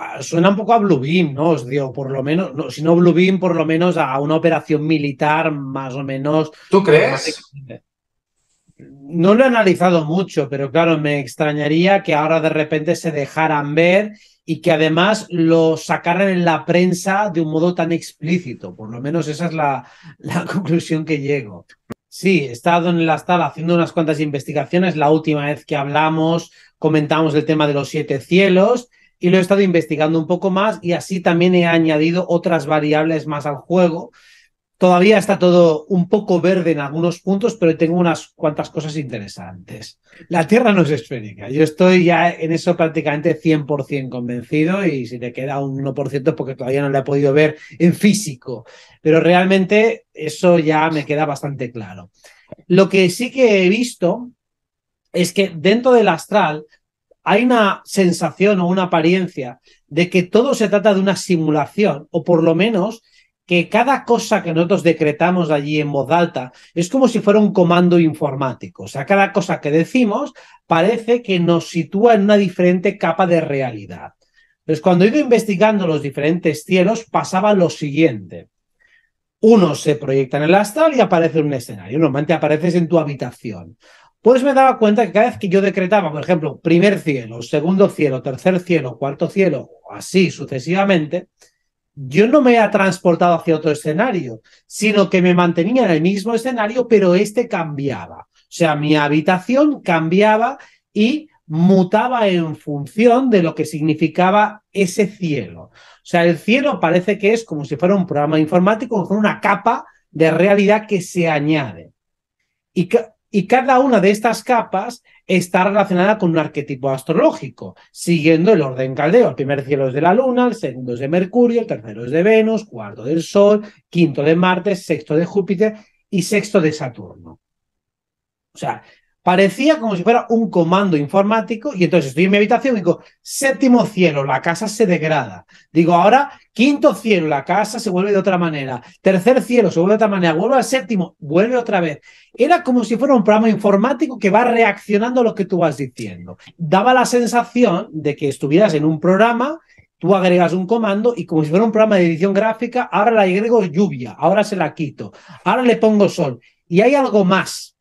Ah, suena un poco a Blue ¿no? Os digo, por lo menos, si no Blue por lo menos a una operación militar más o menos. ¿Tú crees? No lo he analizado mucho, pero claro, me extrañaría que ahora de repente se dejaran ver y que además lo sacaran en la prensa de un modo tan explícito. Por lo menos esa es la, conclusión que llego. Sí, he estado en la sala haciendo unas cuantas investigaciones. La última vez que hablamos comentamos el tema de los siete cielos y lo he estado investigando un poco más y así también he añadido otras variables más al juego. Todavía está todo un poco verde en algunos puntos, pero tengo unas cuantas cosas interesantes. La Tierra no es esférica. Yo estoy ya en eso prácticamente 100% convencido y si te queda un 1% porque todavía no lo he podido ver en físico, pero realmente eso ya me queda bastante claro. Lo que sí que he visto es que dentro del astral hay una sensación o una apariencia de que todo se trata de una simulación, o por lo menos que cada cosa que nosotros decretamos allí en voz alta es como si fuera un comando informático. O sea, cada cosa que decimos parece que nos sitúa en una diferente capa de realidad. Entonces, cuando he ido investigando los diferentes cielos, pasaba lo siguiente. Uno se proyecta en el astral y aparece un escenario. Normalmente apareces en tu habitación. Pues me daba cuenta que cada vez que yo decretaba, por ejemplo, primer cielo, segundo cielo, tercer cielo, cuarto cielo, así sucesivamente, yo no me había transportado hacia otro escenario, sino que me mantenía en el mismo escenario, pero este cambiaba. O sea, mi habitación cambiaba y mutaba en función de lo que significaba ese cielo. O sea, el cielo parece que es como si fuera un programa informático, con una capa de realidad que se añade. Y que y cada una de estas capas está relacionada con un arquetipo astrológico, siguiendo el orden caldeo. El primer cielo es de la Luna, el segundo es de Mercurio, el tercero es de Venus, cuarto del Sol, quinto de Marte, sexto de Júpiter y sexto de Saturno. O sea, Parecía como si fuera un comando informático y entonces estoy en mi habitación y digo, séptimo cielo, la casa se degrada. Digo, ahora quinto cielo, la casa se vuelve de otra manera. Tercer cielo, se vuelve de otra manera. Vuelve al séptimo, vuelve otra vez. Era como si fuera un programa informático que va reaccionando a lo que tú vas diciendo. Daba la sensación de que estuvieras en un programa tú agregas un comando y como si fuera un programa de edición gráfica, ahora le agrego lluvia, ahora se la quito, ahora le pongo sol. Y hay algo más,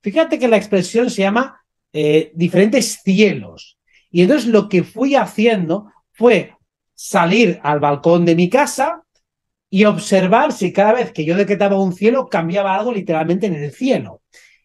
Fíjate que la expresión se llama eh, diferentes cielos. Y entonces lo que fui haciendo fue salir al balcón de mi casa y observar si cada vez que yo decretaba un cielo cambiaba algo literalmente en el cielo.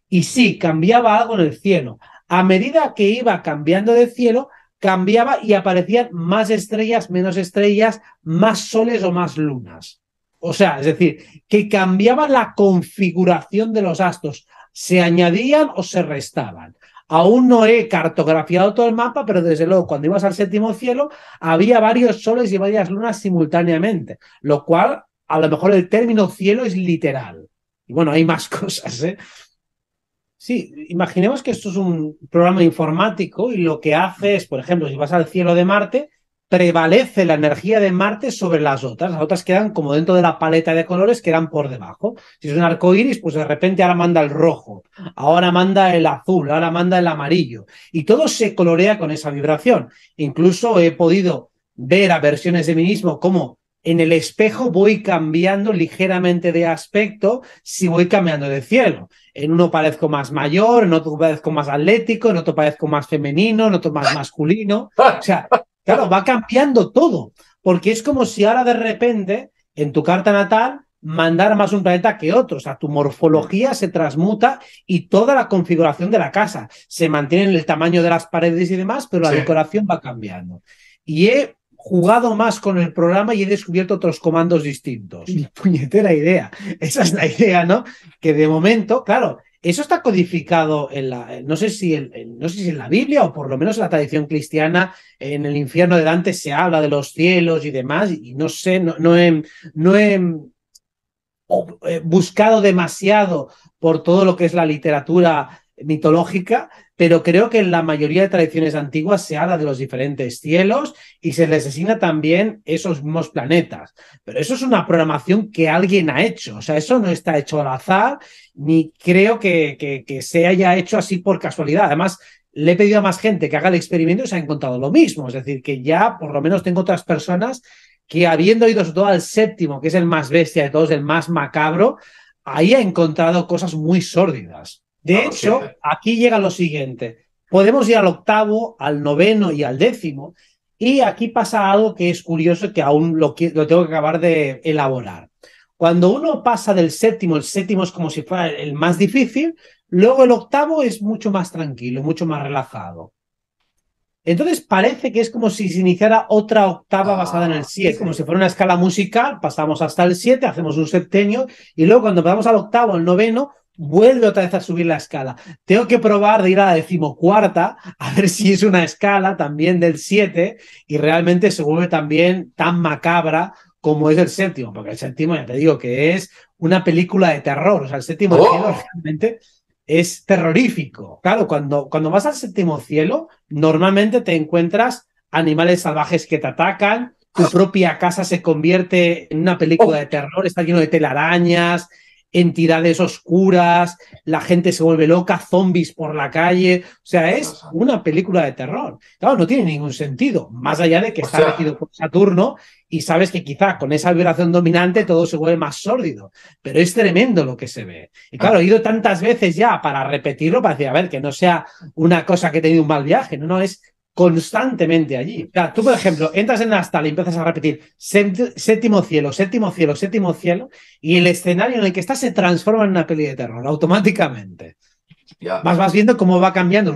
Y sí, cambiaba algo en el cielo. A medida que iba cambiando de cielo, cambiaba y aparecían más estrellas, menos estrellas, más soles o más lunas. O sea, es decir, que cambiaba la configuración de los astros se añadían o se restaban. Aún no he cartografiado todo el mapa, pero desde luego cuando ibas al séptimo cielo había varios soles y varias lunas simultáneamente, lo cual a lo mejor el término cielo es literal. Y bueno, hay más cosas. ¿eh? Sí, imaginemos que esto es un programa informático y lo que hace es, por ejemplo, si vas al cielo de Marte, prevalece la energía de Marte sobre las otras. Las otras quedan como dentro de la paleta de colores, quedan por debajo. Si es un arco iris, pues de repente ahora manda el rojo, ahora manda el azul, ahora manda el amarillo. Y todo se colorea con esa vibración. Incluso he podido ver a versiones de mí mismo como en el espejo voy cambiando ligeramente de aspecto si voy cambiando de cielo. En uno parezco más mayor, en otro parezco más atlético, en otro parezco más femenino, en otro más masculino. O sea, Claro, va cambiando todo, porque es como si ahora de repente en tu carta natal mandara más un planeta que otro. O sea, tu morfología se transmuta y toda la configuración de la casa. Se mantiene en el tamaño de las paredes y demás, pero la decoración va cambiando. Y he jugado más con el programa y he descubierto otros comandos distintos. Y puñetera idea. Esa es la idea, ¿no? Que de momento, claro, eso está codificado en la, eh, no sé si en, no sé si en la Biblia o por lo menos en la tradición cristiana, en el infierno de Dante se habla de los cielos y demás, y no sé, no, no no he eh, buscado demasiado por todo lo que es la literatura mitológica, pero creo que en la mayoría de tradiciones antiguas se habla de los diferentes cielos y se les asigna también esos mismos planetas. Pero eso es una programación que alguien ha hecho, o sea, eso no está hecho al azar, ni creo que, se haya hecho así por casualidad. Además, le he pedido a más gente que haga el experimento y se ha encontrado lo mismo, es decir, que ya por lo menos tengo otras personas que habiendo ido todo al séptimo, que es el más bestia de todos, el más macabro, ahí ha encontrado cosas muy sórdidas. De hecho, aquí llega lo siguiente. Podemos ir al octavo, al noveno y al décimo. Y aquí pasa algo que es curioso que aún lo, tengo que acabar de elaborar. Cuando uno pasa del séptimo, el séptimo es como si fuera el más difícil, luego el octavo es mucho más tranquilo, mucho más relajado. Entonces parece que es como si se iniciara otra octava ah, basada en el siete. como si fuera una escala musical, pasamos hasta el siete, hacemos un septenio y luego cuando pasamos al octavo, al noveno, vuelve otra vez a subir la escala. Tengo que probar de ir a la decimocuarta, a ver si es una escala también del 7 y realmente se vuelve también tan macabra como es el séptimo, porque el séptimo, ya te digo, que es una película de terror, o sea, el séptimo oh. cielo realmente es terrorífico. Claro, cuando, cuando vas al séptimo cielo, normalmente te encuentras animales salvajes que te atacan, tu oh. propia casa se convierte en una película oh. de terror, está lleno de telarañas, entidades oscuras, la gente se vuelve loca, zombies por la calle. O sea, es una película de terror. Claro, no tiene ningún sentido, más allá de que está regido por Saturno y sabes que quizá con esa vibración dominante todo se vuelve más sórdido, pero es tremendo lo que se ve. Y claro, he ah. ido tantas veces ya para repetirlo, para decir, a ver, que no sea una cosa que he tenido un mal viaje, no, no, es constantemente allí. sea, tú, por ejemplo, entras en Astal y empiezas a repetir séptimo cielo, séptimo cielo, séptimo cielo, y el escenario en el que estás se transforma en una peli de terror automáticamente. Más Vas, viendo cómo va cambiando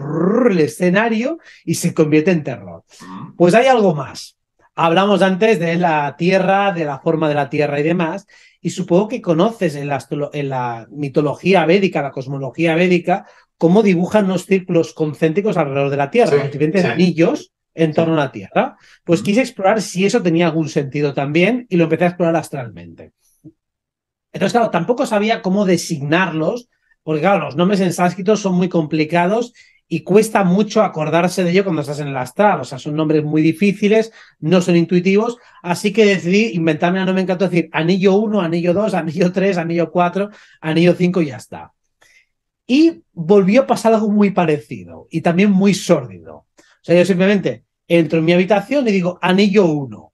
el escenario y se convierte en terror. Mm. Pues hay algo más. Hablamos antes de la Tierra, de la forma de la Tierra y demás, y supongo que conoces en en la mitología védica, la cosmología védica, cómo dibujan los círculos concéntricos alrededor de la Tierra, los diferentes anillos en torno a la Tierra. Pues quise explorar si eso tenía algún sentido también y lo empecé a explorar astralmente. Entonces, claro, tampoco sabía cómo designarlos, porque claro, los nombres en sánscrito son muy complicados y cuesta mucho acordarse de ello cuando estás en el astral. O sea, son nombres muy difíciles, no son intuitivos, así que decidí inventarme me nomenclatura, decir anillo 1, anillo 2, anillo 3, anillo 4, anillo 5 y ya está. Y volvió a pasar algo muy parecido y también muy sórdido. O sea, yo simplemente entro en mi habitación y digo anillo 1.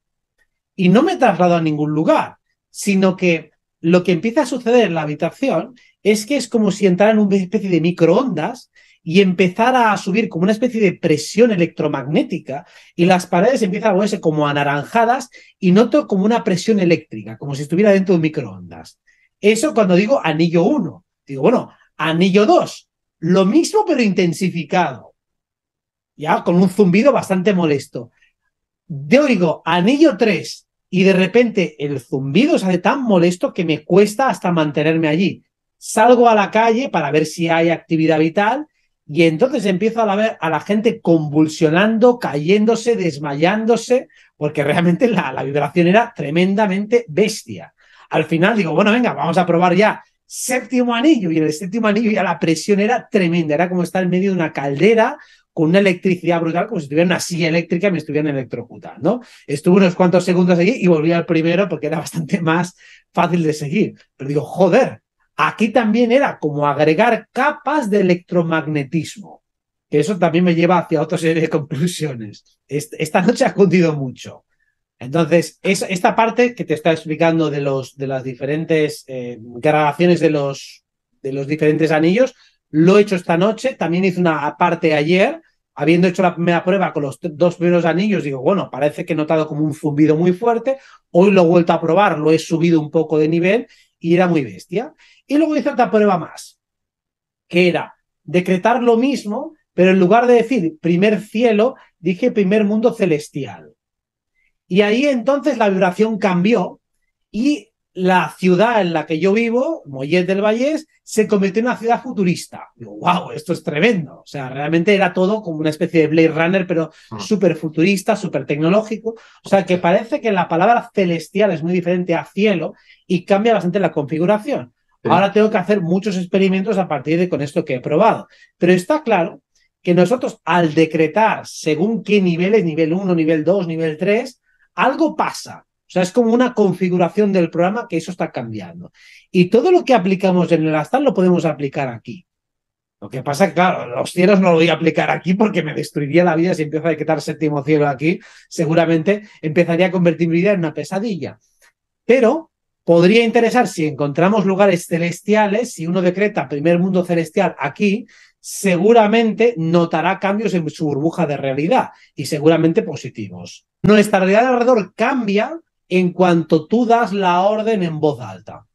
Y no me he trasladado a ningún lugar, sino que lo que empieza a suceder en la habitación es que es como si entrara en una especie de microondas y empezara a subir como una especie de presión electromagnética y las paredes empiezan a volverse como anaranjadas y noto como una presión eléctrica, como si estuviera dentro de un microondas. Eso cuando digo anillo 1. Digo, bueno, Anillo 2, lo mismo pero intensificado, ya con un zumbido bastante molesto. De oigo Anillo 3 y de repente el zumbido se hace tan molesto que me cuesta hasta mantenerme allí. Salgo a la calle para ver si hay actividad vital y entonces empiezo a ver a la gente convulsionando, cayéndose, desmayándose, porque realmente la vibración era tremendamente bestia. Al final digo, bueno, venga, vamos a probar ya séptimo anillo. Y en el séptimo anillo ya la presión era tremenda, era como estar en medio de una caldera con una electricidad brutal, como si tuviera una silla eléctrica y me estuvieran electrocutando. Estuve unos cuantos segundos allí y volví al primero porque era bastante más fácil de seguir. Pero digo, joder, aquí también era como agregar capas de electromagnetismo. Que eso también me lleva hacia otra serie de conclusiones. Esta noche ha cundido mucho. Entonces, esta parte que te está explicando de, los, de las diferentes eh, grabaciones de los, de los diferentes anillos, lo he hecho esta noche, también hice una parte ayer, habiendo hecho la primera prueba con los dos primeros anillos, digo, bueno, parece que he notado como un zumbido muy fuerte, hoy lo he vuelto a probar, lo he subido un poco de nivel y era muy bestia. Y luego hice otra prueba más, que era decretar lo mismo, pero en lugar de decir primer cielo, dije primer mundo celestial. Y ahí entonces la vibración cambió y la ciudad en la que yo vivo, Mollet del Vallés, se convirtió en una ciudad futurista. Digo, wow, esto es tremendo. O sea, realmente era todo como una especie de Blade Runner, pero ah. súper futurista, súper tecnológico. O sea, que parece que la palabra celestial es muy diferente a cielo y cambia bastante la configuración. Ahora tengo que hacer muchos experimentos a partir de con esto que he probado. Pero está claro que nosotros al decretar según qué niveles, nivel 1, nivel 2, nivel 3, algo pasa. O sea, es como una configuración del programa que eso está cambiando. Y todo lo que aplicamos en el Astar lo podemos aplicar aquí. Lo que pasa es que, claro, los cielos no lo voy a aplicar aquí porque me destruiría la vida si empiezo a decretar séptimo cielo aquí. Seguramente empezaría a convertir mi vida en una pesadilla. Pero podría interesar si encontramos lugares celestiales, si uno decreta primer mundo celestial aquí, seguramente notará cambios en su burbuja de realidad y seguramente positivos. Nuestra realidad alrededor cambia en cuanto tú das la orden en voz alta.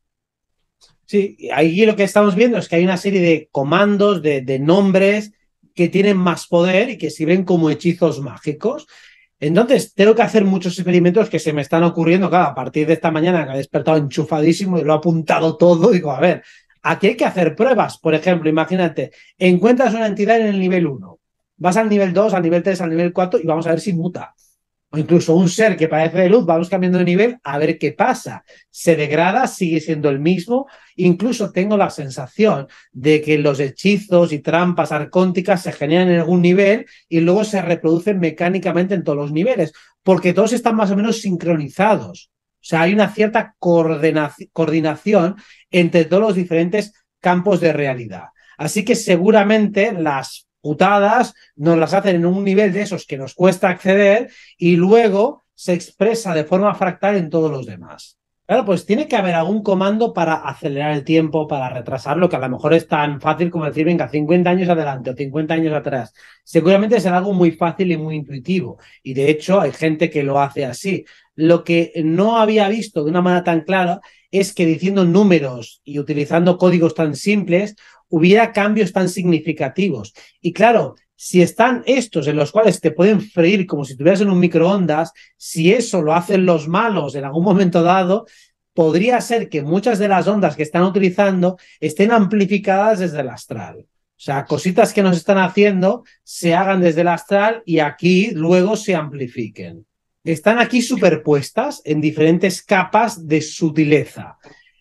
Sí, ahí lo que estamos viendo es que hay una serie de comandos, de, nombres que tienen más poder y que sirven como hechizos mágicos. Entonces, tengo que hacer muchos experimentos que se me están ocurriendo, claro, a partir de esta mañana que he despertado enchufadísimo y lo he apuntado todo, digo, a ver, aquí hay que hacer pruebas. Por ejemplo, imagínate, encuentras una entidad en el nivel 1, vas al nivel 2, al nivel 3, al nivel 4 y vamos a ver si muta o incluso un ser que padece de luz, vamos cambiando de nivel a ver qué pasa. Se degrada, sigue siendo el mismo. Incluso tengo la sensación de que los hechizos y trampas arcónticas se generan en algún nivel y luego se reproducen mecánicamente en todos los niveles, porque todos están más o menos sincronizados. O sea, hay una cierta coordinación entre todos los diferentes campos de realidad. Así que seguramente las putadas, nos las hacen en un nivel de esos que nos cuesta acceder y luego se expresa de forma fractal en todos los demás. Claro, pues tiene que haber algún comando para acelerar el tiempo, para retrasarlo, que a lo mejor es tan fácil como decir, venga, 50 años adelante o 50 años atrás. Seguramente será algo muy fácil y muy intuitivo. Y de hecho, hay gente que lo hace así. Lo que no había visto de una manera tan clara es que diciendo números y utilizando códigos tan simples hubiera cambios tan significativos. Y claro, si están estos en los cuales te pueden freír como si tuvieras en un microondas, si eso lo hacen los malos en algún momento dado, podría ser que muchas de las ondas que están utilizando estén amplificadas desde el astral. O sea, cositas que nos están haciendo se hagan desde el astral y aquí luego se amplifiquen están aquí superpuestas en diferentes capas de sutileza.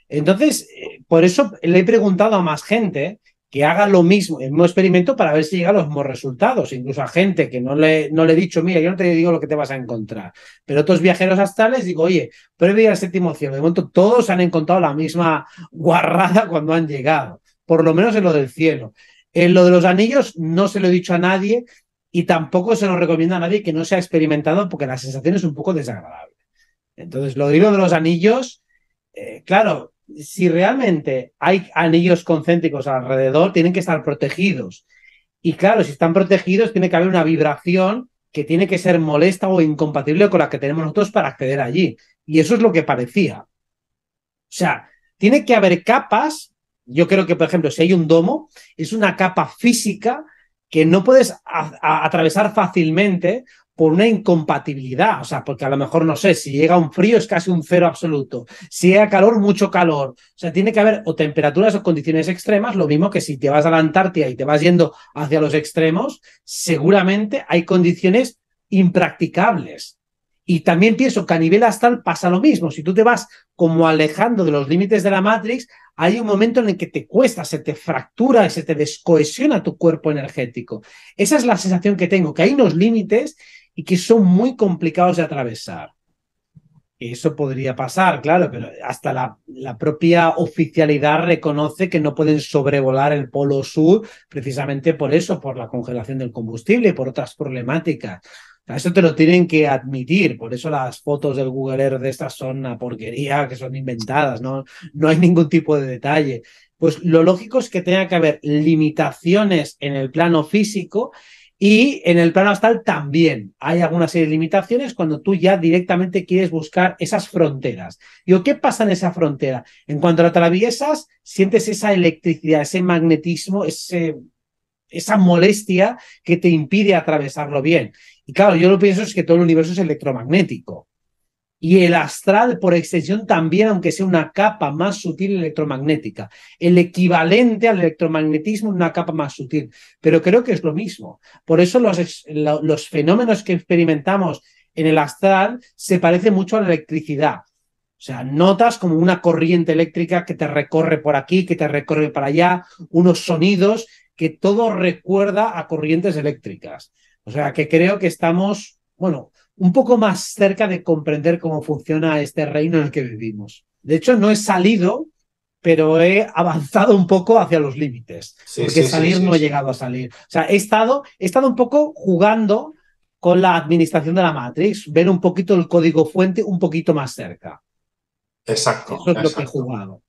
Entonces, eh, por eso le he preguntado a más gente que haga lo mismo, el mismo experimento para ver si llega los mismos resultados. Incluso a gente que no le, no le he dicho, mira, yo no te digo lo que te vas a encontrar. Pero otros viajeros astrales digo, oye, prueba al séptimo cielo. De momento todos han encontrado la misma guarrada cuando han llegado, por lo menos en lo del cielo. En lo de los anillos no se lo he dicho a nadie, y tampoco se lo recomienda a nadie que no se ha experimentado porque la sensación es un poco desagradable. Entonces, lo digo de los anillos, eh, claro, si realmente hay anillos concéntricos alrededor, tienen que estar protegidos. Y claro, si están protegidos, tiene que haber una vibración que tiene que ser molesta o incompatible con la que tenemos nosotros para acceder allí. Y eso es lo que parecía. O sea, tiene que haber capas. Yo creo que, por ejemplo, si hay un domo, es una capa física que no puedes atravesar fácilmente por una incompatibilidad, o sea, porque a lo mejor no sé, si llega un frío es casi un cero absoluto, si llega calor, mucho calor, o sea, tiene que haber o temperaturas o condiciones extremas, lo mismo que si te vas a la Antártida y te vas yendo hacia los extremos, seguramente hay condiciones impracticables y también pienso que a nivel astral pasa lo mismo. Si tú te vas como alejando de los límites de la Matrix, hay un momento en el que te cuesta, se te fractura, se te descohesiona tu cuerpo energético. Esa es la sensación que tengo, que hay unos límites y que son muy complicados de atravesar. Eso podría pasar, claro, pero hasta la, la propia oficialidad reconoce que no pueden sobrevolar el Polo Sur precisamente por eso, por la congelación del combustible y por otras problemáticas. Eso te lo tienen que admitir, por eso las fotos del Google Earth de estas son una porquería, que son inventadas, ¿no? no hay ningún tipo de detalle. Pues lo lógico es que tenga que haber limitaciones en el plano físico y en el plano astral también hay alguna serie de limitaciones cuando tú ya directamente quieres buscar esas fronteras. Digo, ¿qué pasa en esa frontera? En cuanto la atraviesas, sientes esa electricidad, ese magnetismo, ese esa molestia que te impide atravesarlo bien. Y claro, yo lo pienso es que todo el universo es electromagnético. Y el astral, por extensión, también, aunque sea una capa más sutil electromagnética, el equivalente al electromagnetismo, una capa más sutil. Pero creo que es lo mismo. Por eso los, los fenómenos que experimentamos en el astral se parecen mucho a la electricidad. O sea, notas como una corriente eléctrica que te recorre por aquí, que te recorre para allá, unos sonidos que todo recuerda a corrientes eléctricas. O sea, que creo que estamos, bueno, un poco más cerca de comprender cómo funciona este reino en el que vivimos. De hecho, no he salido, pero he avanzado un poco hacia los límites, porque salir no he llegado a salir. O sea, he estado, he estado un poco jugando con la administración de la Matrix, ver un poquito el código fuente un poquito más cerca. Exacto. Eso es lo que he jugado.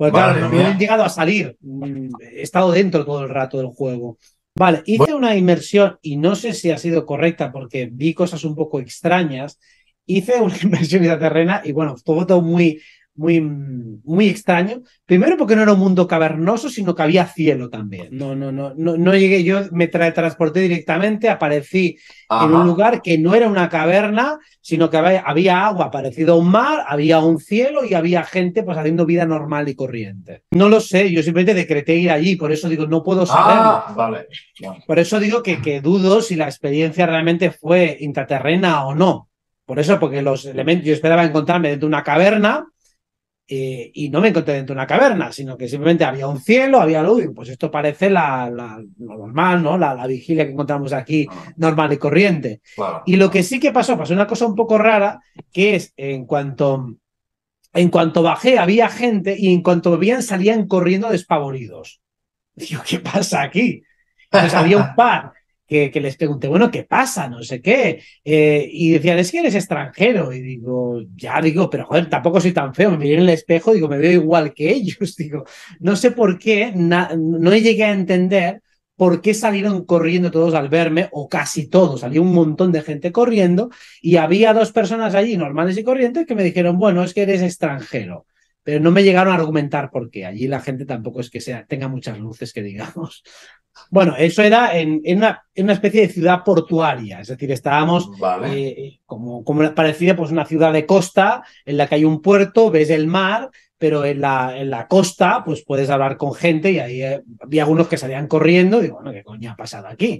Porque claro, me han llegado a salir. Mm, he estado dentro todo el rato del juego. Vale, hice una inmersión y no sé si ha sido correcta porque vi cosas un poco extrañas. Hice una inmersión terrena y bueno, todo, todo muy muy, muy extraño. Primero porque no era un mundo cavernoso, sino que había cielo también. No, no, no, no, no llegué, yo me transporté directamente, aparecí en un lugar que no era una caverna, sino que había, agua parecido a un mar, había un cielo y había gente pues haciendo vida normal y corriente. No lo sé, yo simplemente decreté ir allí, por eso digo, no puedo ah, saber vale. Por eso digo que, que dudo si la experiencia realmente fue intraterrena o no. Por eso, porque los elementos, yo esperaba encontrarme dentro de una caverna, eh, y no me encontré dentro de una caverna, sino que simplemente había un cielo, había luz, y pues esto parece la, lo normal, ¿no? La, vigilia que encontramos aquí, normal y corriente. Y lo que sí que pasó, pasó una cosa un poco rara, que es en cuanto, en cuanto bajé había gente y en cuanto veían salían corriendo despavoridos. Digo, ¿qué pasa aquí? Pues había un par que, les pregunté, bueno, ¿qué pasa? No sé qué. Eh, y decían, es que eres extranjero. Y digo, ya digo, pero joder, tampoco soy tan feo. Me miré en el espejo, digo, me veo igual que ellos. Digo, no sé por qué, no llegué a entender por qué salieron corriendo todos al verme, o casi todos, salió un montón de gente corriendo, y había dos personas allí normales y corrientes que me dijeron, bueno, es que eres extranjero pero no me llegaron a argumentar por qué. Allí la gente tampoco es que sea, tenga muchas luces, que digamos. Bueno, eso era en, una, especie de ciudad portuaria, es decir, estábamos eh, como, como parecía pues una ciudad de costa en la que hay un puerto, ves el mar, pero en la, en la costa pues puedes hablar con gente y ahí eh, había algunos que salían corriendo y digo, bueno, ¿qué coño ha pasado aquí?